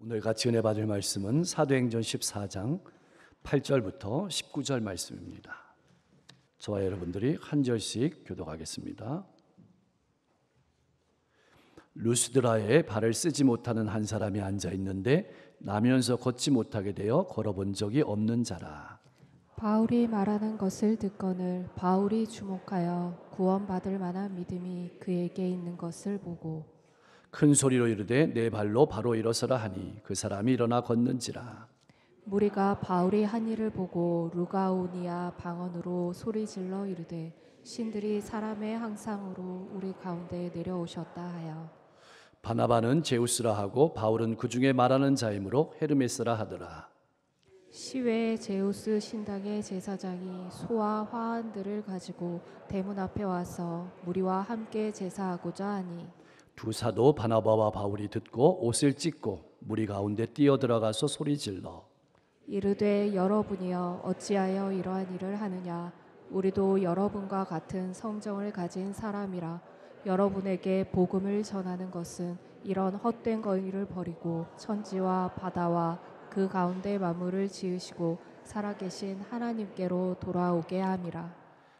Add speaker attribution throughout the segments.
Speaker 1: 오늘 같이 은혜 받을 말씀은 사도행전 14장 8절부터 19절 말씀입니다. 저와 여러분들이 한 절씩 교독하겠습니다. 루스드라에 발을 쓰지 못하는 한 사람이 앉아 있는데 나면서 걷지 못하게 되어 걸어본 적이 없는 자라.
Speaker 2: 바울이 말하는 것을 듣거늘 바울이 주목하여 구원받을 만한 믿음이 그에게 있는 것을 보고
Speaker 1: 큰 소리로 이르되 내 발로 바로 일어서라 하니 그 사람이 일어나 걷는지라.
Speaker 2: 무리가 바울이 한 일을 보고 루가오니아 방언으로 소리질러 이르되 신들이 사람의 항상으로 우리 가운데 내려오셨다 하여
Speaker 1: 바나바는 제우스라 하고 바울은 그 중에 말하는 자이므로 헤르메스라 하더라.
Speaker 2: 시외 제우스 신당의 제사장이 소와 화환들을 가지고 대문 앞에 와서 무리와 함께 제사하고자 하니
Speaker 1: 두 사도 바나바와 바울이 듣고 옷을 찢고 무리 가운데 뛰어들어가서 소리질러
Speaker 2: 이르되 여러분이여 어찌하여 이러한 일을 하느냐 우리도 여러분과 같은 성정을 가진 사람이라 여러분에게 복음을 전하는 것은 이런 헛된 거위를 버리고 천지와 바다와 그 가운데 만물을 지으시고 살아계신 하나님께로 돌아오게 함이라.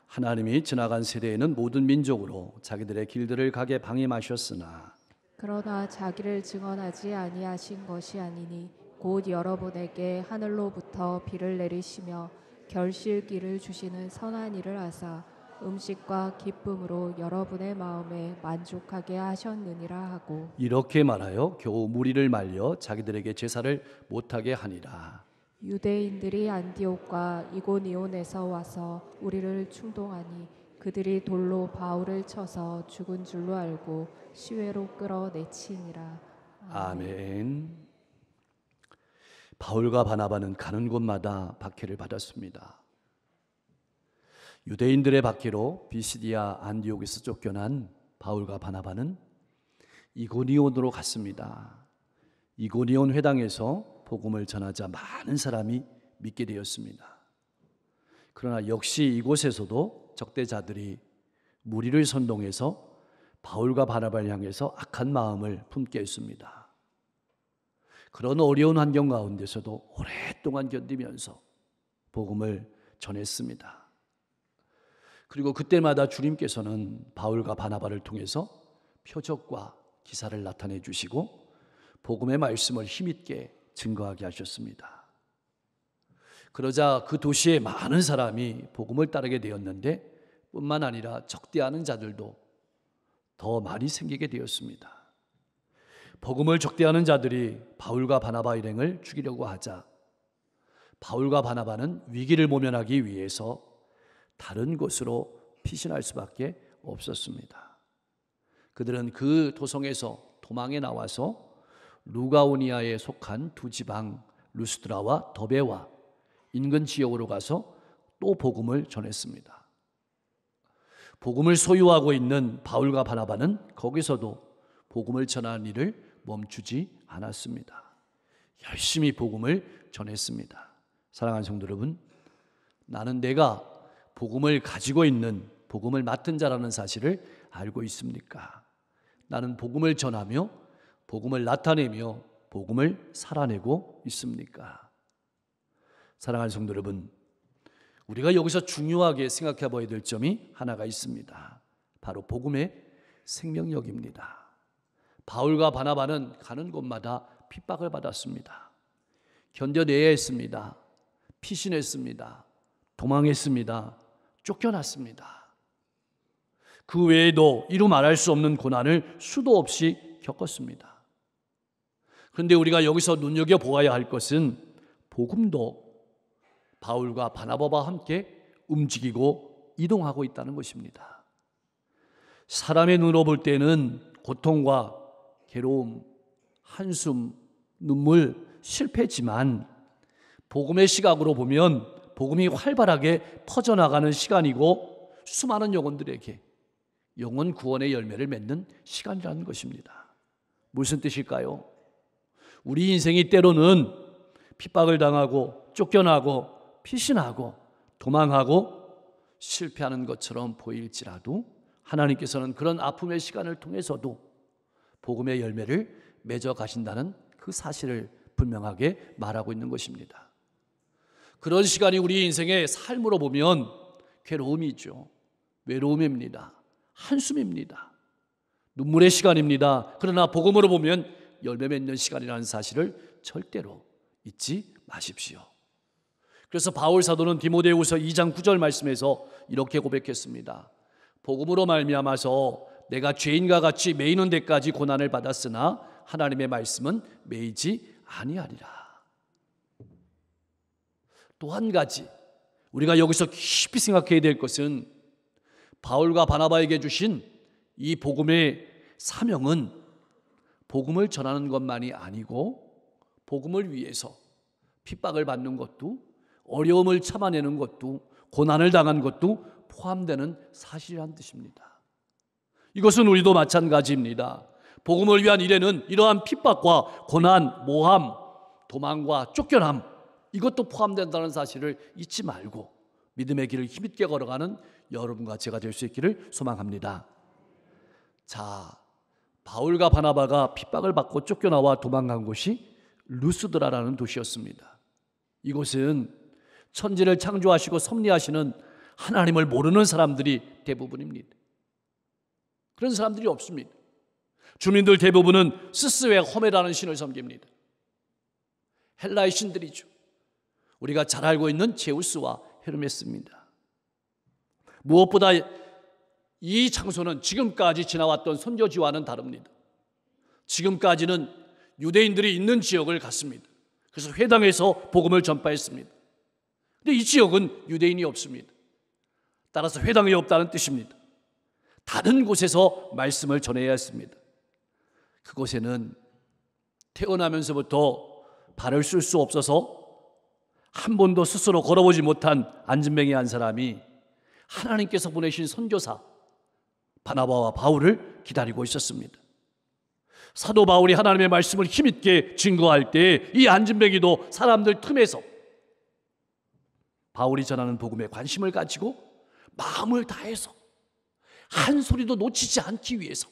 Speaker 1: 하나님이 지나간 세대에는 모든 민족으로 자기들의 길들을 가게 방임하셨으나
Speaker 2: 그러나 자기를 증언하지 아니하신 것이 아니니 곧 여러분에게 하늘로부터 비를 내리시며 결실기를 주시는 선한 일을 하사 음식과 기쁨으로 여러분의 마음에 만족하게 하셨느니라 하고
Speaker 1: 이렇게 말하여 겨우 무리를 말려 자기들에게 제사를 못하게 하니라
Speaker 2: 유대인들이 안디옥과 이고니온에서 와서 우리를 충동하니 그들이 돌로 바울을 쳐서 죽은 줄로 알고 시외로 끌어내치니라 아멘.
Speaker 1: 아멘. 바울과 바나바는 가는 곳마다 박해를 받았습니다. 유대인들의 박해로 비시디아 안디옥에서 쫓겨난 바울과 바나바는 이고니온으로 갔습니다. 이고니온 회당에서 복음을 전하자 많은 사람이 믿게 되었습니다. 그러나 역시 이곳에서도 적대자들이 무리를 선동해서 바울과 바나바를 향해서 악한 마음을 품게 했습니다. 그런 어려운 환경 가운데서도 오랫동안 견디면서 복음을 전했습니다. 그리고 그때마다 주님께서는 바울과 바나바를 통해서 표적과 기사를 나타내 주시고 복음의 말씀을 힘있게 증거하게 하셨습니다. 그러자 그 도시에 많은 사람이 복음을 따르게 되었는데 뿐만 아니라 적대하는 자들도 더 많이 생기게 되었습니다. 복음을 적대하는 자들이 바울과 바나바 일행을 죽이려고 하자 바울과 바나바는 위기를 모면하기 위해서 다른 곳으로 피신할 수밖에 없었습니다. 그들은 그 도성에서 도망에 나와서 루가오니아에 속한 두 지방 루스드라와 더베와 인근 지역으로 가서 또 복음을 전했습니다. 복음을 소유하고 있는 바울과 바나바는 거기서도 복음을 전하는 일을 멈추지 않았습니다. 열심히 복음을 전했습니다. 사랑하는 성도 여러분, 나는 내가 복음을 가지고 있는 복음을 맡은 자라는 사실을 알고 있습니까? 나는 복음을 전하며 복음을 나타내며 복음을 살아내고 있습니까? 사랑하는 성도 여러분, 우리가 여기서 중요하게 생각해 봐야 될 점이 하나가 있습니다. 바로 복음의 생명력입니다. 바울과 바나바는 가는 곳마다 핍박을 받았습니다. 견뎌내야 했습니다. 피신했습니다. 도망했습니다. 쫓겨났습니다. 그 외에도 이루 말할 수 없는 고난을 수도 없이 겪었습니다. 그런데 우리가 여기서 눈여겨 보아야 할 것은 복음도 바울과 바나바와 함께 움직이고 이동하고 있다는 것입니다. 사람의 눈으로 볼 때는 고통과 괴로움, 한숨, 눈물, 실패지만 복음의 시각으로 보면 복음이 활발하게 퍼져나가는 시간이고 수많은 영혼들에게 영혼 구원의 열매를 맺는 시간이라는 것입니다. 무슨 뜻일까요? 우리 인생이 때로는 핍박을 당하고 쫓겨나고 피신하고 도망하고 실패하는 것처럼 보일지라도 하나님께서는 그런 아픔의 시간을 통해서도 복음의 열매를 맺어 가신다는 그 사실을 분명하게 말하고 있는 것입니다. 그런 시간이 우리 인생의 삶으로 보면 괴로움이죠. 외로움입니다. 한숨입니다. 눈물의 시간입니다. 그러나 복음으로 보면 열매 맺는 시간이라는 사실을 절대로 잊지 마십시오. 그래서 바울 사도는 디모데후서 2장 9절 말씀에서 이렇게 고백했습니다. 복음으로 말미암아서 내가 죄인과 같이 매이는 데까지 고난을 받았으나 하나님의 말씀은 매이지 아니하리라. 또한 가지 우리가 여기서 깊이 생각해야 될 것은 바울과 바나바에게 주신 이 복음의 사명은 복음을 전하는 것만이 아니고 복음을 위해서 핍박을 받는 것도 어려움을 참아내는 것도 고난을 당한 것도 포함되는 사실이란 뜻입니다. 이것은 우리도 마찬가지입니다. 복음을 위한 일에는 이러한 핍박과 고난, 모함, 도망과 쫓겨남 이것도 포함된다는 사실을 잊지 말고 믿음의 길을 힘있게 걸어가는 여러분과 제가 될 수 있기를 소망합니다. 자, 바울과 바나바가 핍박을 받고 쫓겨나와 도망간 곳이 루스드라라는 도시였습니다. 이곳은 천지를 창조하시고 섭리하시는 하나님을 모르는 사람들이 대부분입니다. 그런 사람들이 없습니다. 주민들 대부분은 스스웨 험해라는 신을 섬깁니다. 헬라의 신들이죠. 우리가 잘 알고 있는 제우스와 헤르메스입니다. 무엇보다 이 장소는 지금까지 지나왔던 선교지와는 다릅니다. 지금까지는 유대인들이 있는 지역을 갔습니다. 그래서 회당에서 복음을 전파했습니다. 근데 이 지역은 유대인이 없습니다. 따라서 회당이 없다는 뜻입니다. 다른 곳에서 말씀을 전해야 했습니다. 그곳에는 태어나면서부터 발을 쓸 수 없어서 한 번도 스스로 걸어보지 못한 안진병이한 사람이 하나님께서 보내신 선교사 바나바와 바울을 기다리고 있었습니다. 사도 바울이 하나님의 말씀을 힘있게 증거할 때 이 안진뱅이도 사람들 틈에서 바울이 전하는 복음에 관심을 가지고 마음을 다해서 한 소리도 놓치지 않기 위해서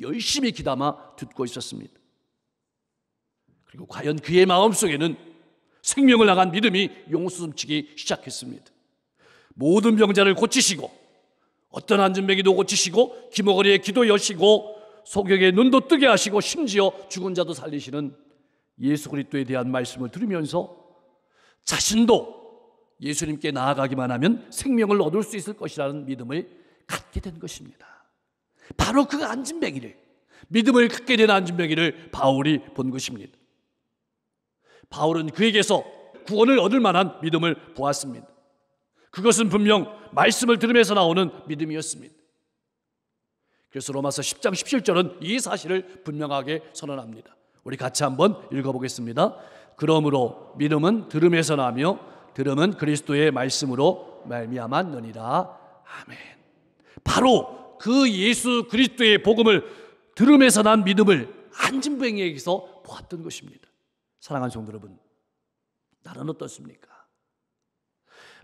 Speaker 1: 열심히 기담아 듣고 있었습니다. 그리고 과연 그의 마음속에는 생명을 나간 믿음이 용수숨치기 시작했습니다. 모든 병자를 고치시고 어떤 안전병이도 고치시고 기머거리에 기도 여시고 소경의 눈도 뜨게 하시고 심지어 죽은 자도 살리시는 예수 그리스도에 대한 말씀을 들으면서 자신도 예수님께 나아가기만 하면 생명을 얻을 수 있을 것이라는 믿음을 갖게 된 것입니다. 바로 그 안진뱅이를 믿음을 갖게 된 안진뱅이를 바울이 본 것입니다. 바울은 그에게서 구원을 얻을 만한 믿음을 보았습니다. 그것은 분명 말씀을 들으면서 나오는 믿음이었습니다. 그래서 로마서 10장 17절은 이 사실을 분명하게 선언합니다. 우리 같이 한번 읽어보겠습니다. 그러므로 믿음은 들음에서 나며 들음은 그리스도의 말씀으로 말미암았느니라. 아멘. 바로 그 예수 그리스도의 복음을 들음에서 난 믿음을 한진뱅이에게서 보았던 것입니다. 사랑하는 성도 여러분, 나는 어떻습니까?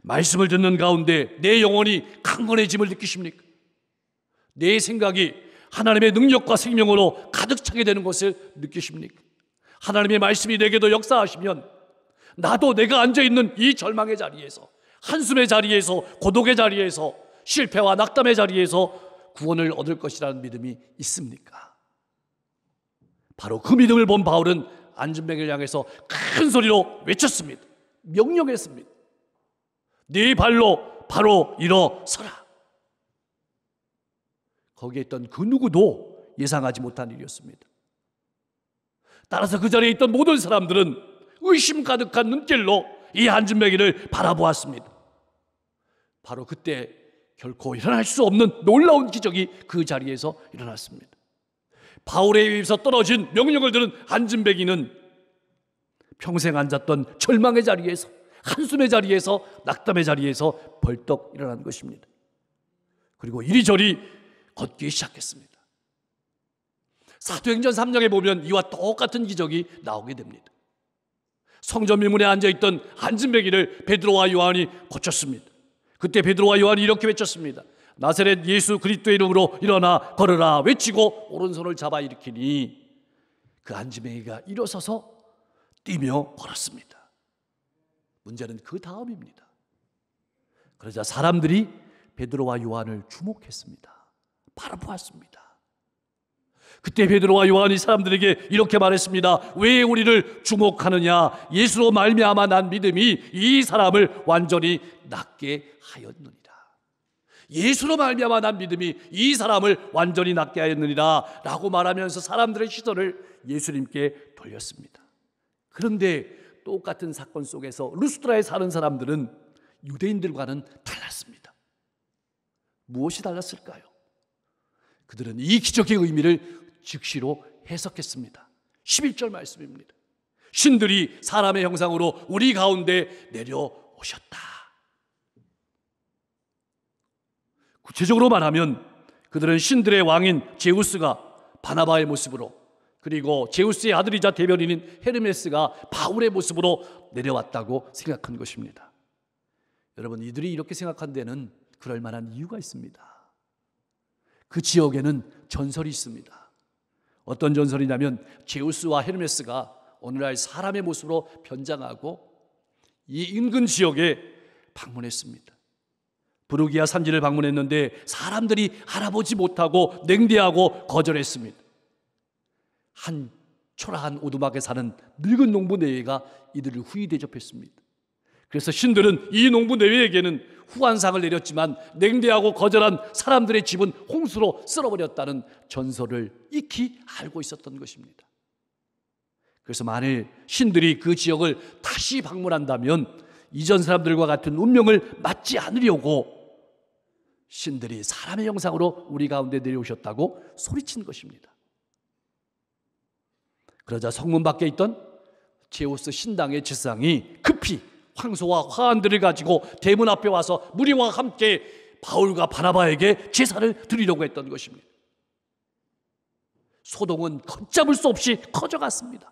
Speaker 1: 말씀을 듣는 가운데 내 영혼이 강건해짐을 느끼십니까? 내 생각이 하나님의 능력과 생명으로 가득 차게 되는 것을 느끼십니까? 하나님의 말씀이 내게도 역사하시면 나도 내가 앉아 있는 이 절망의 자리에서 한숨의 자리에서 고독의 자리에서 실패와 낙담의 자리에서 구원을 얻을 것이라는 믿음이 있습니까? 바로 그 믿음을 본 바울은 안전뱅을 향해서 큰 소리로 외쳤습니다. 명령했습니다. 네 발로 바로 일어서라. 거기에 있던 그 누구도 예상하지 못한 일이었습니다. 따라서 그 자리에 있던 모든 사람들은 의심 가득한 눈길로 이 안전뱅이를 바라보았습니다. 바로 그때 결코 일어날 수 없는 놀라운 기적이 그 자리에서 일어났습니다. 바울의 입에서 떨어진 명령을 들은 안진백이는 평생 앉았던 절망의 자리에서 한숨의 자리에서 낙담의 자리에서 벌떡 일어난 것입니다. 그리고 이리저리 걷기 시작했습니다. 사도행전 3장에 보면 이와 똑같은 기적이 나오게 됩니다. 성전 미문에 앉아 있던 한진배기를 베드로와 요한이 고쳤습니다. 그때 베드로와 요한이 이렇게 외쳤습니다. 나세렛 예수 그리스도의 이름으로 일어나 걸으라 외치고 오른손을 잡아 일으키니 그 안지맹이가 일어서서 뛰며 걸었습니다. 문제는 그 다음입니다. 그러자 사람들이 베드로와 요한을 주목했습니다. 바라보았습니다. 그때 베드로와 요한이 사람들에게 이렇게 말했습니다. 왜 우리를 주목하느냐? 예수로 말미암아 난 믿음이 이 사람을 완전히 낫게 하였느니. 예수로 말미암아 난 믿음이 이 사람을 완전히 낫게 하였느니라라고 말하면서 사람들의 시선을 예수님께 돌렸습니다. 그런데 똑같은 사건 속에서 루스트라에 사는 사람들은 유대인들과는 달랐습니다. 무엇이 달랐을까요? 그들은 이 기적의 의미를 즉시로 해석했습니다. 11절 말씀입니다. 신들이 사람의 형상으로 우리 가운데 내려오셨다. 구체적으로 말하면 그들은 신들의 왕인 제우스가 바나바의 모습으로 그리고 제우스의 아들이자 대변인인 헤르메스가 바울의 모습으로 내려왔다고 생각한 것입니다. 여러분, 이들이 이렇게 생각한 데는 그럴 만한 이유가 있습니다. 그 지역에는 전설이 있습니다. 어떤 전설이냐면 제우스와 헤르메스가 오늘날 사람의 모습으로 변장하고 이 인근 지역에 방문했습니다. 부르기아 산지를 방문했는데 사람들이 알아보지 못하고 냉대하고 거절했습니다. 한 초라한 오두막에 사는 늙은 농부 내외가 이들을 후히 대접했습니다. 그래서 신들은 이 농부 내외에게는 후한상을 내렸지만 냉대하고 거절한 사람들의 집은 홍수로 쓸어버렸다는 전설을 익히 알고 있었던 것입니다. 그래서 만일 신들이 그 지역을 다시 방문한다면 이전 사람들과 같은 운명을 맞지 않으려고 신들이 사람의 형상으로 우리 가운데 내려오셨다고 소리친 것입니다. 그러자 성문 밖에 있던 제우스 신당의 지상이 급히 황소와 화환들을 가지고 대문 앞에 와서 무리와 함께 바울과 바나바에게 제사를 드리려고 했던 것입니다. 소동은 걷잡을 수 없이 커져갔습니다.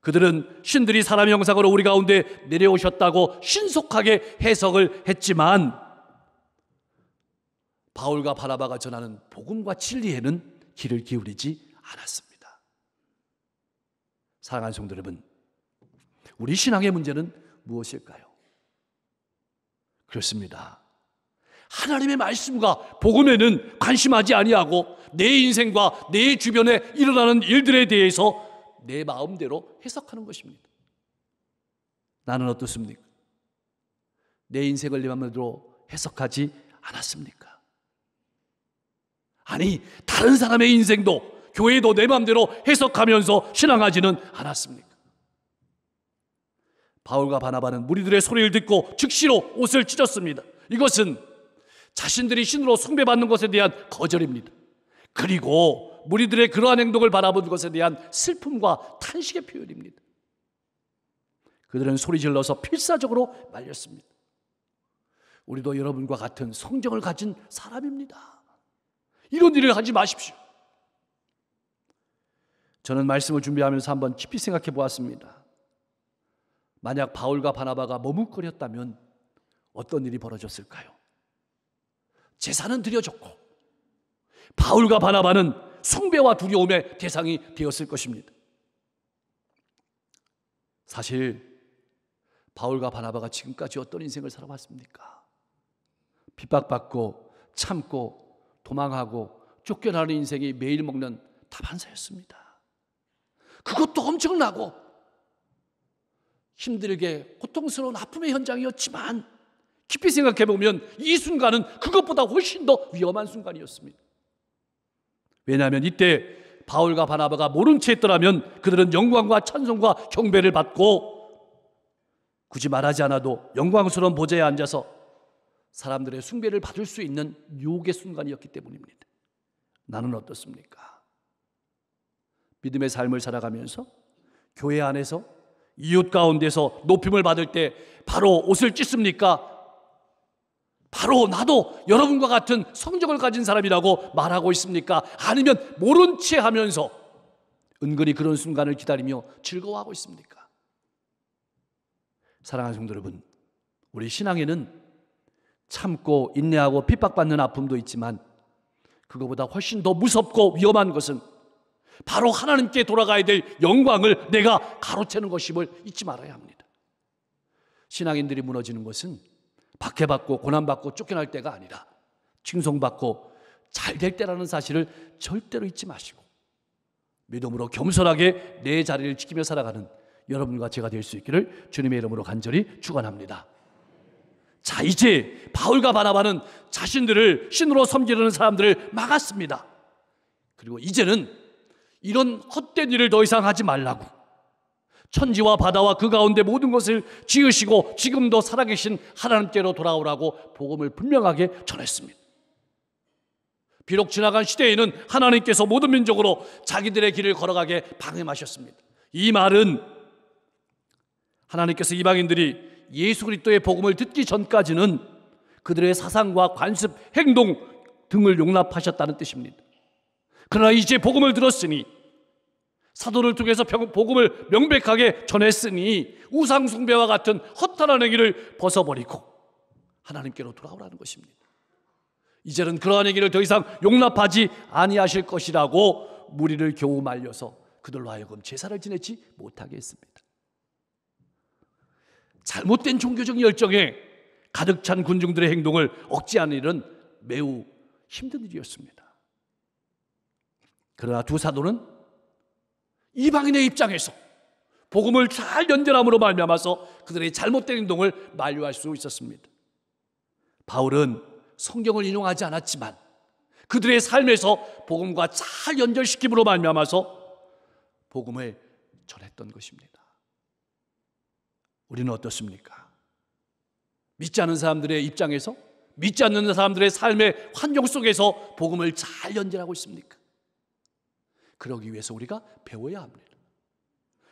Speaker 1: 그들은 신들이 사람 형상으로 우리 가운데 내려오셨다고 신속하게 해석을 했지만 바울과 바라바가 전하는 복음과 진리에는 귀를 기울이지 않았습니다. 사랑하는 성도 여러분, 우리 신앙의 문제는 무엇일까요? 그렇습니다. 하나님의 말씀과 복음에는 관심하지 아니하고 내 인생과 내 주변에 일어나는 일들에 대해서 내 마음대로 해석하는 것입니다. 나는 어떻습니까? 내 인생을 내 마음대로 해석하지 않았습니까? 아니 다른 사람의 인생도 교회도 내 마음대로 해석하면서 신앙하지는 않았습니까? 바울과 바나바는 무리들의 소리를 듣고 즉시로 옷을 찢었습니다. 이것은 자신들이 신으로 숭배받는 것에 대한 거절입니다. 그리고 무리들의 그러한 행동을 바라본 것에 대한 슬픔과 탄식의 표현입니다. 그들은 소리 질러서 필사적으로 말렸습니다. 우리도 여러분과 같은 성정을 가진 사람입니다. 이런 일을 하지 마십시오. 저는 말씀을 준비하면서 한번 깊이 생각해 보았습니다. 만약 바울과 바나바가 머뭇거렸다면 어떤 일이 벌어졌을까요? 제사는 드려졌고 바울과 바나바는 숭배와 두려움의 대상이 되었을 것입니다. 사실 바울과 바나바가 지금까지 어떤 인생을 살아왔습니까? 핍박받고 참고 도망하고 쫓겨나는 인생이 매일 먹는 답안사였습니다 그것도 엄청나고 힘들게 고통스러운 아픔의 현장이었지만 깊이 생각해 보면 이 순간은 그것보다 훨씬 더 위험한 순간이었습니다. 왜냐하면 이때 바울과 바나바가 모른 채 했더라면 그들은 영광과 찬송과 경배를 받고 굳이 말하지 않아도 영광스러운 보좌에 앉아서 사람들의 숭배를 받을 수 있는 유혹의 순간이었기 때문입니다. 나는 어떻습니까? 믿음의 삶을 살아가면서 교회 안에서 이웃 가운데서 높임을 받을 때 바로 옷을 찢습니까? 바로 나도 여러분과 같은 성적을 가진 사람이라고 말하고 있습니까? 아니면 모른 채 하면서 은근히 그런 순간을 기다리며 즐거워하고 있습니까? 사랑하는 성도 여러분, 우리 신앙에는 참고 인내하고 핍박받는 아픔도 있지만 그거보다 훨씬 더 무섭고 위험한 것은 바로 하나님께 돌아가야 될 영광을 내가 가로채는 것임을 잊지 말아야 합니다. 신앙인들이 무너지는 것은 박해받고 고난받고 쫓겨날 때가 아니라 칭송받고 잘 될 때라는 사실을 절대로 잊지 마시고 믿음으로 겸손하게 내 자리를 지키며 살아가는 여러분과 제가 될 수 있기를 주님의 이름으로 간절히 축원합니다. 자, 이제 바울과 바나바는 자신들을 신으로 섬기려는 사람들을 막았습니다. 그리고 이제는 이런 헛된 일을 더 이상 하지 말라고. 천지와 바다와 그 가운데 모든 것을 지으시고 지금도 살아계신 하나님께로 돌아오라고 복음을 분명하게 전했습니다. 비록 지나간 시대에는 하나님께서 모든 민족으로 자기들의 길을 걸어가게 방임하셨습니다. 이 말은 하나님께서 이방인들이 예수 그리스도의 복음을 듣기 전까지는 그들의 사상과 관습, 행동 등을 용납하셨다는 뜻입니다. 그러나 이제 복음을 들었으니 사도를 통해서 복음을 명백하게 전했으니 우상숭배와 같은 허탄한 행위를 벗어버리고 하나님께로 돌아오라는 것입니다. 이제는 그러한 행위를 더 이상 용납하지 아니하실 것이라고 무리를 겨우 말려서 그들로 하여금 제사를 지내지 못하게 했습니다. 잘못된 종교적 열정에 가득 찬 군중들의 행동을 억제하는 일은 매우 힘든 일이었습니다. 그러나 두 사도는 이방인의 입장에서 복음을 잘 연결함으로 말미암아서 그들의 잘못된 행동을 만류할 수 있었습니다. 바울은 성경을 인용하지 않았지만 그들의 삶에서 복음과 잘 연결시킴으로 말미암아서 복음을 전했던 것입니다. 우리는 어떻습니까? 믿지 않는 사람들의 입장에서 믿지 않는 사람들의 삶의 환경 속에서 복음을 잘 연결하고 있습니까? 그러기 위해서 우리가 배워야 합니다.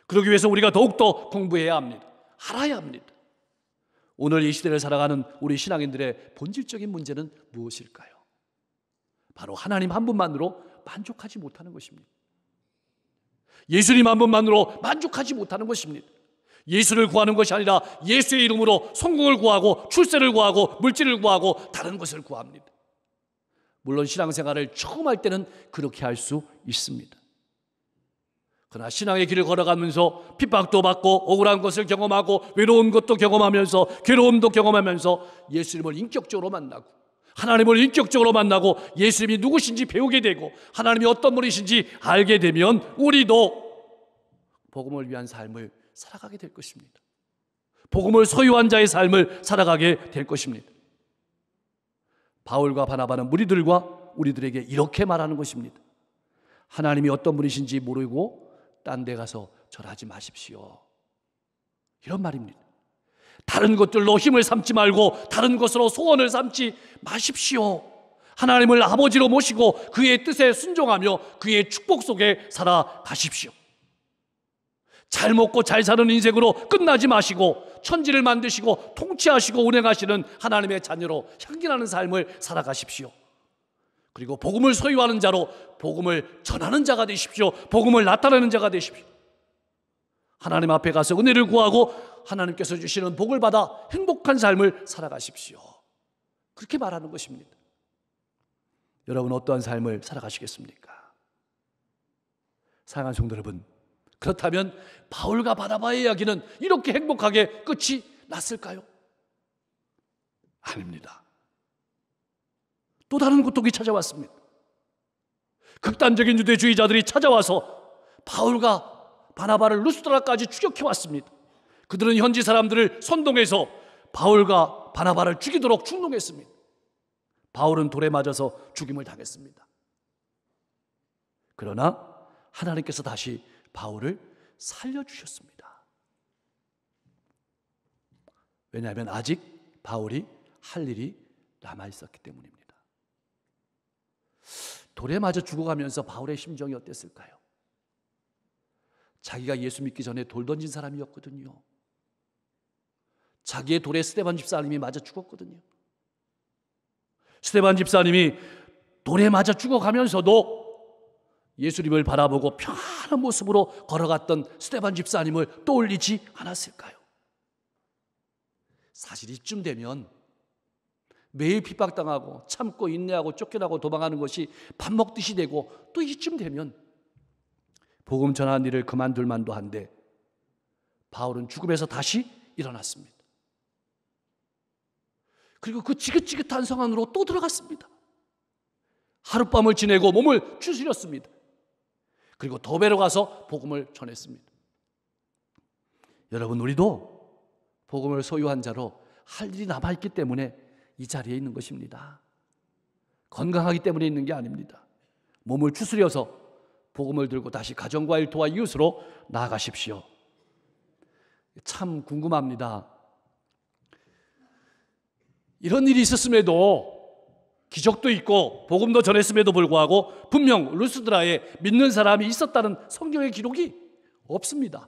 Speaker 1: 그러기 위해서 우리가 더욱더 공부해야 합니다. 알아야 합니다. 오늘 이 시대를 살아가는 우리 신앙인들의 본질적인 문제는 무엇일까요? 바로 하나님 한 분만으로 만족하지 못하는 것입니다. 예수님 한 분만으로 만족하지 못하는 것입니다. 예수를 구하는 것이 아니라 예수의 이름으로 성공을 구하고 출세를 구하고 물질을 구하고 다른 것을 구합니다. 물론 신앙생활을 처음 할 때는 그렇게 할 수 있습니다. 그러나 신앙의 길을 걸어가면서 핍박도 받고 억울한 것을 경험하고 외로운 것도 경험하면서 괴로움도 경험하면서 예수님을 인격적으로 만나고 하나님을 인격적으로 만나고 예수님이 누구신지 배우게 되고 하나님이 어떤 분이신지 알게 되면 우리도 복음을 위한 삶을 살아가게 될 것입니다. 복음을 소유한 자의 삶을 살아가게 될 것입니다. 바울과 바나바는 무리들과 우리들에게 이렇게 말하는 것입니다. 하나님이 어떤 분이신지 모르고 딴 데 가서 절하지 마십시오. 이런 말입니다. 다른 것들로 힘을 삼지 말고 다른 것으로 소원을 삼지 마십시오. 하나님을 아버지로 모시고 그의 뜻에 순종하며 그의 축복 속에 살아가십시오. 잘 먹고 잘 사는 인생으로 끝나지 마시고 천지를 만드시고 통치하시고 운행하시는 하나님의 자녀로 향기나는 삶을 살아가십시오. 그리고 복음을 소유하는 자로 복음을 전하는 자가 되십시오. 복음을 나타내는 자가 되십시오. 하나님 앞에 가서 은혜를 구하고 하나님께서 주시는 복을 받아 행복한 삶을 살아가십시오. 그렇게 말하는 것입니다. 여러분 어떠한 삶을 살아가시겠습니까? 사랑하는 성도 여러분, 그렇다면 바울과 바나바의 이야기는 이렇게 행복하게 끝이 났을까요? 아닙니다. 또 다른 고통이 찾아왔습니다. 극단적인 유대주의자들이 찾아와서 바울과 바나바를 루스드라까지 추격해 왔습니다. 그들은 현지 사람들을 선동해서 바울과 바나바를 죽이도록 충동했습니다. 바울은 돌에 맞아서 죽임을 당했습니다. 그러나 하나님께서 다시 바울을 살려주셨습니다. 왜냐하면 아직 바울이 할 일이 남아 있었기 때문입니다. 돌에 맞아 죽어가면서 바울의 심정이 어땠을까요? 자기가 예수 믿기 전에 돌 던진 사람이었거든요. 자기의 돌에 스테반 집사님이 맞아 죽었거든요. 스테반 집사님이 돌에 맞아 죽어가면서도 예수님을 바라보고 편안한 모습으로 걸어갔던 스테반 집사님을 떠올리지 않았을까요? 사실 이쯤 되면 매일 핍박당하고 참고 인내하고 쫓겨나고 도망하는 것이 밥 먹듯이 되고 또 이쯤 되면 복음 전하는 일을 그만둘 만도 한데 바울은 죽음에서 다시 일어났습니다. 그리고 그 지긋지긋한 성안으로 또 들어갔습니다. 하룻밤을 지내고 몸을 추스렸습니다. 그리고 도배로 가서 복음을 전했습니다. 여러분 우리도 복음을 소유한 자로 할 일이 남아 있기 때문에 이 자리에 있는 것입니다. 건강하기 때문에 있는 게 아닙니다. 몸을 추스려서 복음을 들고 다시 가정과 일터와 이웃으로 나아가십시오. 참 궁금합니다. 이런 일이 있었음에도 기적도 있고 복음도 전했음에도 불구하고 분명 루스드라에 믿는 사람이 있었다는 성경의 기록이 없습니다.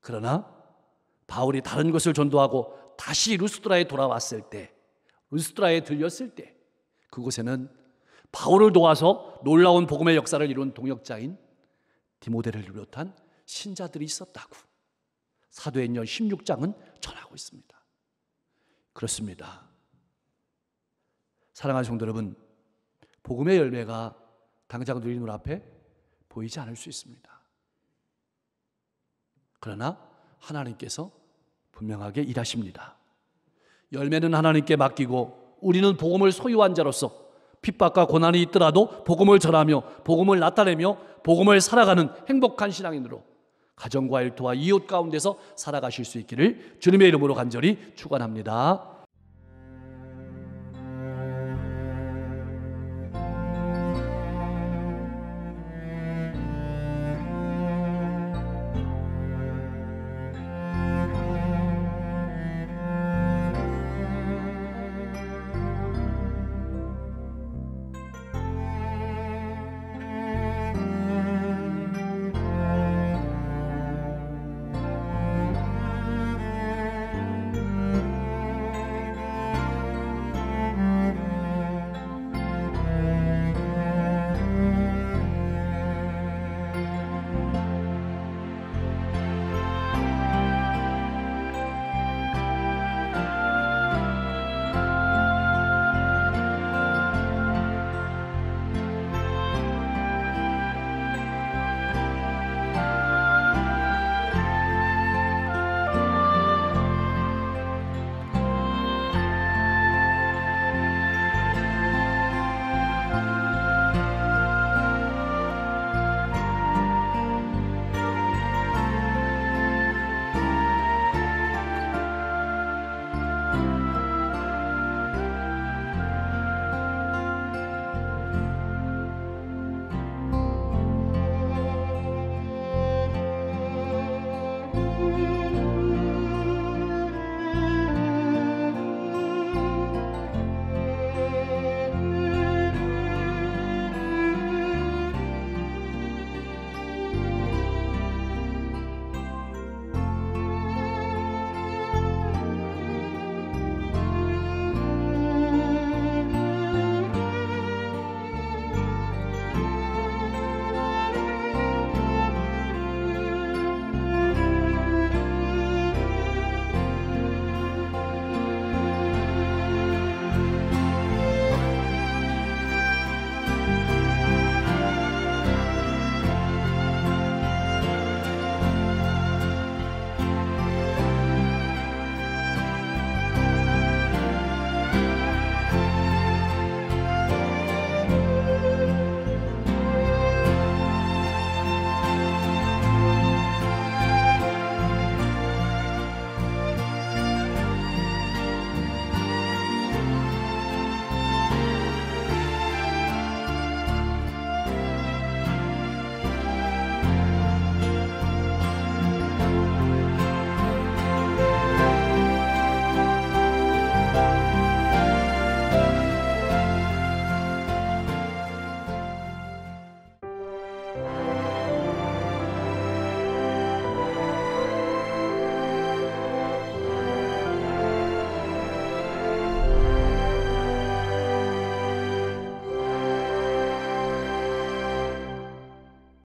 Speaker 1: 그러나 바울이 다른 것을 전도하고 다시 루스드라에 돌아왔을 때, 루스드라에 들렸을 때, 그곳에는 바울을 도와서 놀라운 복음의 역사를 이룬 동역자인 디모데를 비롯한 신자들이 있었다고 사도행전 16장은 전하고 있습니다. 그렇습니다. 사랑하는 성도 여러분, 복음의 열매가 당장 우리 눈앞에 보이지 않을 수 있습니다. 그러나 하나님께서 분명하게 일하십니다. 열매는 하나님께 맡기고 우리는 복음을 소유한 자로서 핍박과 고난이 있더라도 복음을 전하며 복음을 나타내며 복음을 살아가는 행복한 신앙인으로 가정과 일터와 이웃 가운데서 살아가실 수 있기를 주님의 이름으로 간절히 축원합니다.